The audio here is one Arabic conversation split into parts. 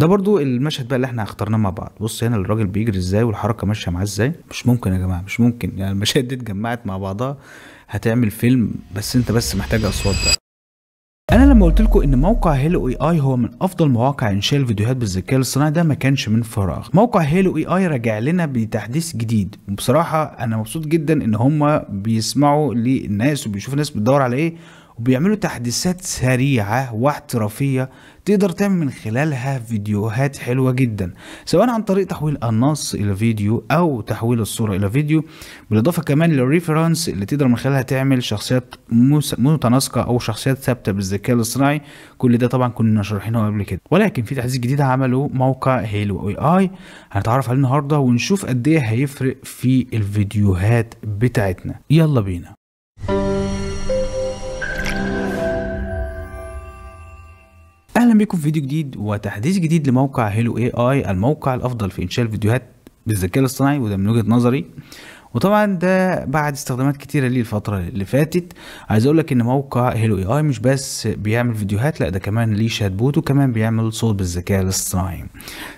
ده برضو المشهد بقى اللي احنا اخترناه مع بعض بص هنا الراجل بيجري ازاي والحركه ماشيه معاه ازاي مش ممكن يا جماعه مش ممكن يعني المشاهد دي اتجمعت مع بعضها هتعمل فيلم بس انت بس محتاج اصوات بقى انا لما قلت لكم ان موقع هيلو اي اي هو من افضل مواقع انشاء الفيديوهات بالذكاء الاصطناعي ده ما كانش من فراغ موقع هيلو اي اي راجع لنا بتحديث جديد وبصراحه انا مبسوط جدا ان هم بيسمعوا للناس وبيشوفوا الناس بتدور على ايه وبيعملوا تحديثات سريعه واحترافيه تقدر تعمل من خلالها فيديوهات حلوة جدا سواء عن طريق تحويل النص إلى فيديو أو تحويل الصورة إلى فيديو بالإضافة كمان للريفرنس اللي تقدر من خلالها تعمل شخصيات متناسقة أو شخصيات ثابتة بالذكاء الاصطناعي كل ده طبعا كنا شارحينه قبل كده ولكن في تحديث جديد عمله موقع هيلو اي اي هنتعرف عليه النهارده ونشوف قد ايه هيفرق في الفيديوهات بتاعتنا يلا بينا بكم في فيديو جديد وتحديث جديد لموقع هيلو اي اي الموقع الافضل في انشاء الفيديوهات بالذكاء الاصطناعي وده من وجهة نظري وطبعا ده بعد استخدامات كتيرة ليه الفترة اللي فاتت عايز اقول لك ان موقع هيلو اي اي مش بس بيعمل فيديوهات لا ده كمان ليه شات بوت وكمان بيعمل صوت بالذكاء الاصطناعي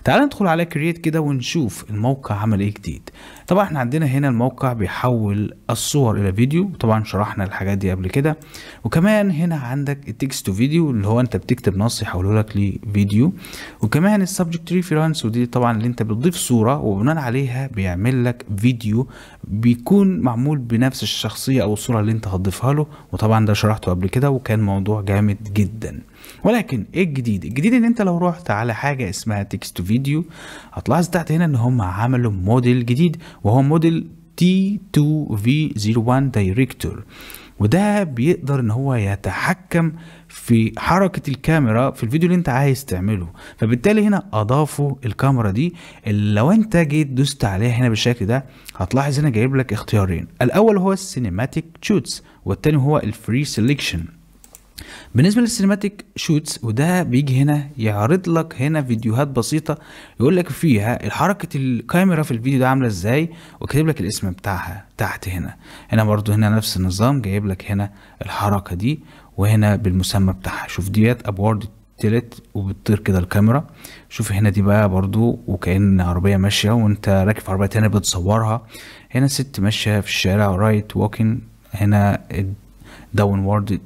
تعال ندخل على كرييت كده ونشوف الموقع عمل ايه جديد طبعا احنا عندنا هنا الموقع بيحول الصور الى فيديو طبعا شرحنا الحاجات دي قبل كده وكمان هنا عندك التكست تو فيديو اللي هو انت بتكتب نص يحوله لك لفيديو وكمان السبجكت ريفرنس ودي طبعا اللي انت بتضيف صوره وبناء عليها بيعمل لك فيديو بيكون معمول بنفس الشخصيه او الصوره اللي انت هتضيفها له وطبعا ده شرحته قبل كده وكان موضوع جامد جدا ولكن ايه الجديد الجديد ان انت لو رحت على حاجه اسمها تكست تو فيديو هتلاحظ تحت هنا ان هم عملوا موديل جديد وهو موديل T2V01 دايركتور وده بيقدر ان هو يتحكم في حركة الكاميرا في الفيديو اللي انت عايز تعمله فبالتالي هنا اضافوا الكاميرا دي اللي لو انت جيت دوست عليها هنا بالشكل ده هتلاحظ هنا جايب لك اختيارين الاول هو السينماتيك شوتس والتاني هو الفري سيلكشن بالنسبه للسينماتيك شوتس وده بيجي هنا يعرض لك هنا فيديوهات بسيطه يقول لك فيها حركه الكاميرا في الفيديو ده عامله ازاي وكاتب لك الاسم بتاعها تحت هنا هنا برضو هنا نفس النظام جايب لك هنا الحركه دي وهنا بالمسمى بتاعها شوف ديت ابورد تلت وبتطير كده الكاميرا شوف هنا دي بقى برضو وكأن عربية ماشية وانت راكب في عربية تانية بتصورها هنا ست ماشية في الشارع رايت ووكن هنا داون وورد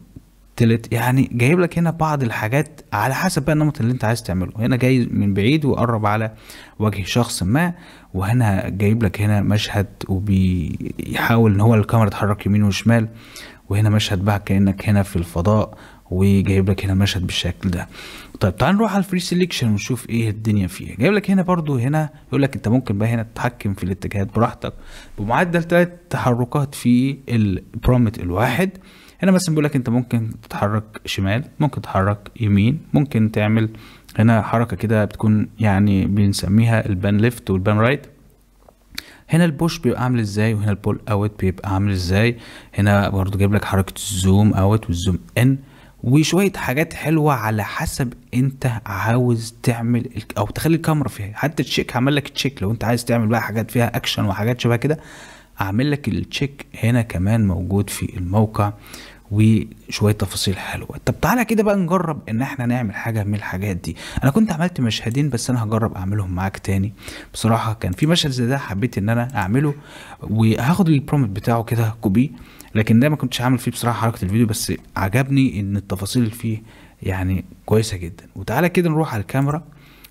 تلت يعني جايب لك هنا بعض الحاجات على حسب بقى النمط اللي انت عايز تعمله هنا جاي من بعيد وقرب على وجه شخص ما وهنا جايب لك هنا مشهد وبيحاول ان هو الكاميرا تتحرك يمين وشمال وهنا مشهد بقى كانك هنا في الفضاء وجايب لك هنا مشهد بالشكل ده طيب تعال نروح على الفري سيلكشن ونشوف ايه الدنيا فيها جايب لك هنا برضو هنا يقول لك انت ممكن بقى هنا تتحكم في الاتجاهات براحتك بمعدل ثلاث تحركات في البرومت الواحد هنا مثلا بيقول لك انت ممكن تتحرك شمال ممكن تتحرك يمين ممكن تعمل هنا حركه كده بتكون يعني بنسميها البان ليفت والبان رايت هنا البوش بيبقى عامل ازاي وهنا البول اوت بيبقى عامل ازاي هنا برضو جايب لك حركه الزوم اوت والزوم ان وشويه حاجات حلوه على حسب انت عاوز تعمل او تخلي الكاميرا فيها حتى التشيك عمل لك تشيك لو انت عايز تعمل بقى حاجات فيها اكشن وحاجات شبه كده اعمل لك التشيك هنا كمان موجود في الموقع وشويه تفاصيل حلوه طب تعالى كده بقى نجرب ان احنا نعمل حاجه من الحاجات دي انا كنت عملت مشهدين بس انا هجرب اعملهم معاك تاني بصراحه كان في مشهد زي ده حبيت ان انا اعمله وهاخد البرومت بتاعه كده كوبي لكن ده ما كنتش عامل فيه بصراحه حركه الفيديو بس عجبني ان التفاصيل اللي فيه يعني كويسه جدا وتعالى كده نروح على الكاميرا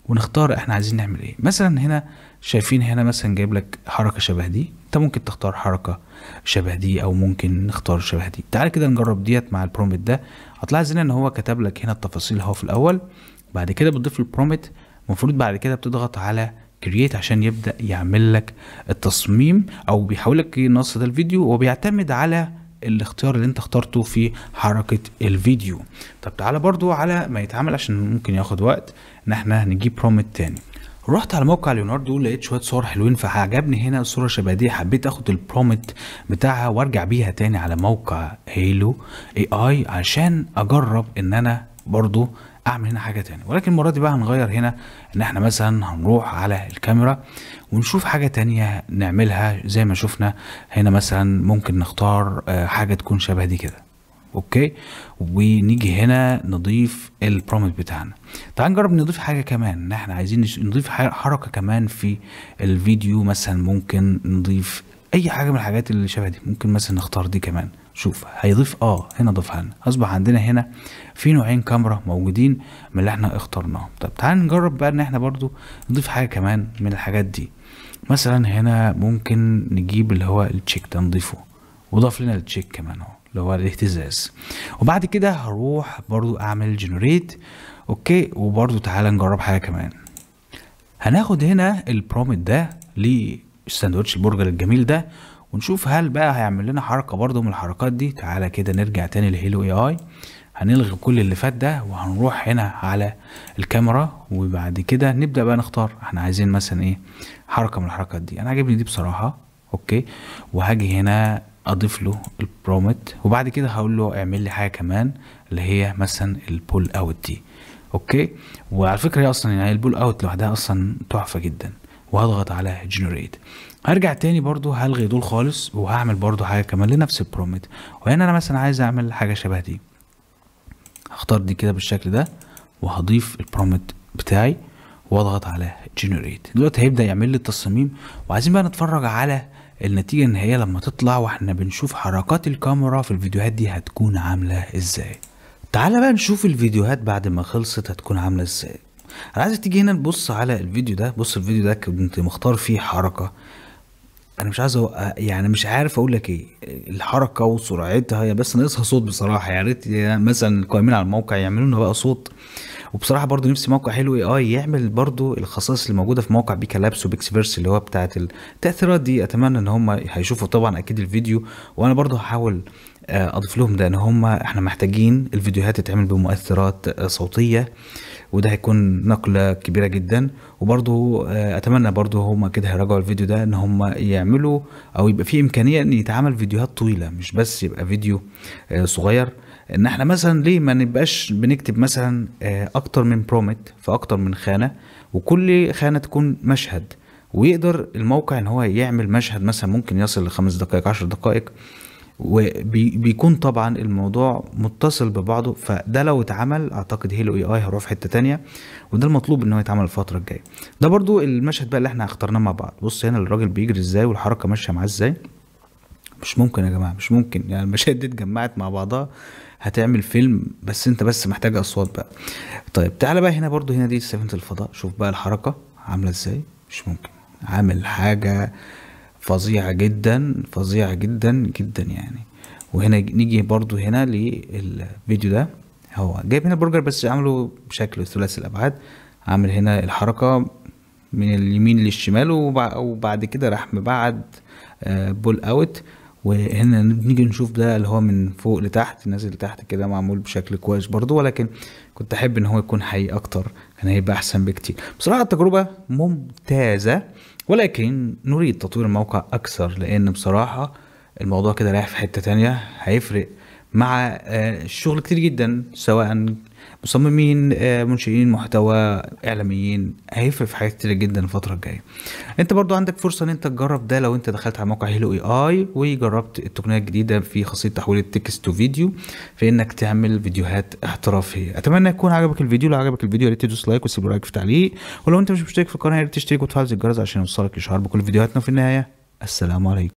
ونختار احنا عايزين نعمل ايه مثلا هنا شايفين هنا مثلا جايب لك حركه شبه دي انت ممكن تختار حركه شبه دي او ممكن نختار شبه دي تعال كده نجرب ديت مع البرومت ده هتلاحظ هنا ان هو كتب لك هنا التفاصيل اهو في الاول بعد كده بتضيف البرومت المفروض بعد كده بتضغط على كرييت عشان يبدا يعمل لك التصميم او بيحول لك النص ده الفيديو وبيعتمد على الاختيار اللي انت اخترته في حركة الفيديو طب تعالى برضو على ما يتعمل عشان ممكن ياخد وقت ان احنا نجيب برومت تاني رحت على موقع ليوناردو لقيت شويه صور حلوين فعجبني هنا الصوره شبه دي حبيت اخد البرومت بتاعها وارجع بيها تاني على موقع هيلو اي اي عشان اجرب ان انا برضو اعمل هنا حاجه تاني ولكن المره دي بقى هنغير هنا ان احنا مثلا هنروح على الكاميرا ونشوف حاجه تانية نعملها زي ما شفنا هنا مثلا ممكن نختار آه، حاجه تكون شبه دي كده اوكي ونيجي هنا نضيف البرومت بتاعنا تعال نجرب نضيف حاجه كمان ان احنا عايزين نضيف حركه كمان في الفيديو مثلا ممكن نضيف اي حاجه من الحاجات اللي شبه دي ممكن مثلا نختار دي كمان شوف هيضيف اه هنا ضيفها لنا اصبح عندنا هنا في نوعين كاميرا موجودين من اللي احنا اخترناهم طب تعال نجرب بقى ان احنا برضو نضيف حاجه كمان من الحاجات دي مثلا هنا ممكن نجيب اللي هو التشيك ده نضيفه وضاف لنا التشيك كمان اهو اللي هو الاهتزاز وبعد كده هروح برضو اعمل جنريت اوكي وبرضو تعالى نجرب حاجه كمان هناخد هنا البرومت ده للساندوتش البرجر الجميل ده ونشوف هل بقى هيعمل لنا حركه برضو من الحركات دي تعالى كده نرجع تاني لهيلو اي اي هنلغي كل اللي فات ده وهنروح هنا على الكاميرا وبعد كده نبدا بقى نختار احنا عايزين مثلا ايه حركه من الحركات دي انا عاجبني دي بصراحه اوكي وهاجي هنا اضيف له البرومت وبعد كده هقول له اعمل لي حاجه كمان اللي هي مثلا البول اوت دي اوكي وعلى فكره هي اصلا يعني البول اوت لوحدها اصلا تحفه جدا وهضغط على جنريت هرجع تاني برضو هلغي دول خالص وهعمل برضو حاجه كمان لنفس البرومت وهنا انا مثلا عايز اعمل حاجه شبه دي هختار دي كده بالشكل ده وهضيف البرومت بتاعي واضغط على جنريت دلوقتي هيبدا يعمل لي التصميم وعايزين بقى نتفرج على النتيجة النهائية لما تطلع واحنا بنشوف حركات الكاميرا في الفيديوهات دي هتكون عاملة ازاي تعالى بقى نشوف الفيديوهات بعد ما خلصت هتكون عاملة ازاي انا عايزك تيجي هنا تبص على الفيديو ده بص الفيديو ده كنت مختار فيه حركة انا مش عايز أ... يعني مش عارف اقول لك ايه الحركه وسرعتها هي بس ناقصها صوت بصراحه يا ريت مثلا القائمين على الموقع يعملوا لنا بقى صوت وبصراحه برضو نفسي موقع حلو اي اي يعمل برضو الخصائص اللي موجوده في موقع بيكا لابس وبيكسفيرس اللي هو بتاعه التاثيرات دي اتمنى ان هم هيشوفوا طبعا اكيد الفيديو وانا برضو هحاول آه، اضيف لهم ده ان هم احنا محتاجين الفيديوهات تتعمل بمؤثرات آه، صوتيه وده هيكون نقله كبيره جدا وبرضو آه، اتمنى برضو هم كده هيراجعوا الفيديو ده ان هم يعملوا او يبقى في امكانيه ان يتعمل فيديوهات طويله مش بس يبقى فيديو صغير ان احنا مثلا ليه ما نبقاش بنكتب مثلا آه، اكتر من برومت في اكتر من خانه وكل خانه تكون مشهد ويقدر الموقع ان هو يعمل مشهد مثلا ممكن يصل لخمس دقائق عشر دقائق وبيكون طبعا الموضوع متصل ببعضه فده لو اتعمل اعتقد هيلو اي اي هيروح في حته تانية وده المطلوب ان هو يتعمل الفتره الجايه ده برضو المشهد بقى اللي احنا اخترناه مع بعض بص هنا الراجل بيجري ازاي والحركه ماشيه معاه ازاي مش ممكن يا جماعه مش ممكن يعني المشاهد دي اتجمعت مع بعضها هتعمل فيلم بس انت بس محتاج اصوات بقى طيب تعالى بقى هنا برضو هنا دي سفينه الفضاء شوف بقى الحركه عامله ازاي مش ممكن عامل حاجه فظيعه جدا فظيعه جدا جدا يعني وهنا نيجي برضو هنا للفيديو ده هو جايب هنا برجر بس عامله بشكل ثلاثي الابعاد عامل هنا الحركه من اليمين للشمال وبعد كده راح مبعد بول آه، اوت وهنا بنيجي نشوف ده اللي هو من فوق لتحت نازل لتحت كده معمول بشكل كويس برضو ولكن كنت احب ان هو يكون حقيقي اكتر كان هيبقى احسن بكتير بصراحه التجربه ممتازه ولكن نريد تطوير الموقع اكثر لان بصراحه الموضوع كده رايح في حته تانية هيفرق مع آه، الشغل كتير جدا سواء مصممين آه، منشئين محتوى اعلاميين هيفرق في حاجات كتير جدا الفتره الجايه انت برضو عندك فرصه ان انت تجرب ده لو انت دخلت على موقع هيلو اي اي وجربت التقنيه الجديده في خاصيه تحويل التكست تو فيديو في انك تعمل فيديوهات احترافيه اتمنى يكون عجبك الفيديو لو عجبك الفيديو يا ريت تدوس لايك وتسيب رايك في تعليق ولو انت مش مشترك في القناه يا ريت تشترك وتفعل زر الجرس عشان يوصلك اشعار بكل فيديوهاتنا في النهايه السلام عليكم